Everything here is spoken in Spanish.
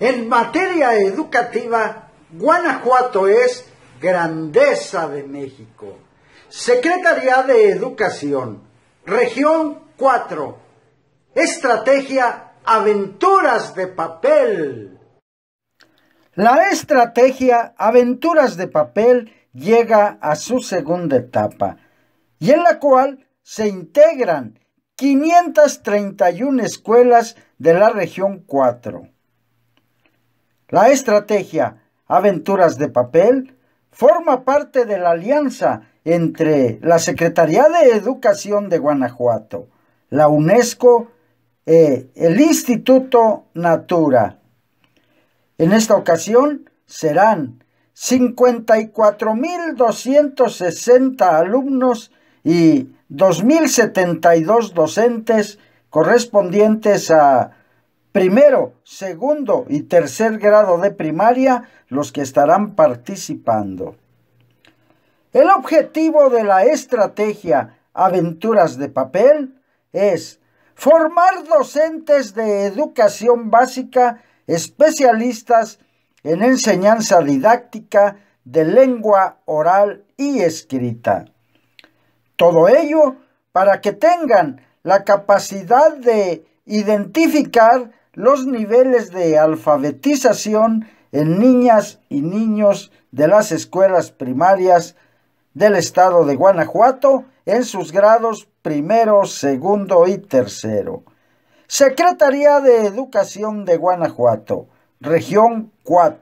En materia educativa, Guanajuato es grandeza de México. Secretaría de Educación, región 4, estrategia Aventuras de Papel. La estrategia Aventuras de Papel llega a su segunda etapa, y en la cual se integran 531 escuelas de la región 4. La estrategia Aventuras de Papel forma parte de la alianza entre la Secretaría de Educación de Guanajuato, la UNESCO y e el Instituto Natura. En esta ocasión serán 54.260 alumnos y 2.072 docentes correspondientes a primero, segundo y tercer grado de primaria los que estarán participando. El objetivo de la estrategia Aventuras de Papel es formar docentes de educación básica especialistas en enseñanza didáctica de lengua oral y escrita. Todo ello para que tengan la capacidad de identificar los niveles de alfabetización en niñas y niños de las escuelas primarias del estado de Guanajuato en sus grados primero, segundo y tercero. Secretaría de Educación de Guanajuato, región 4.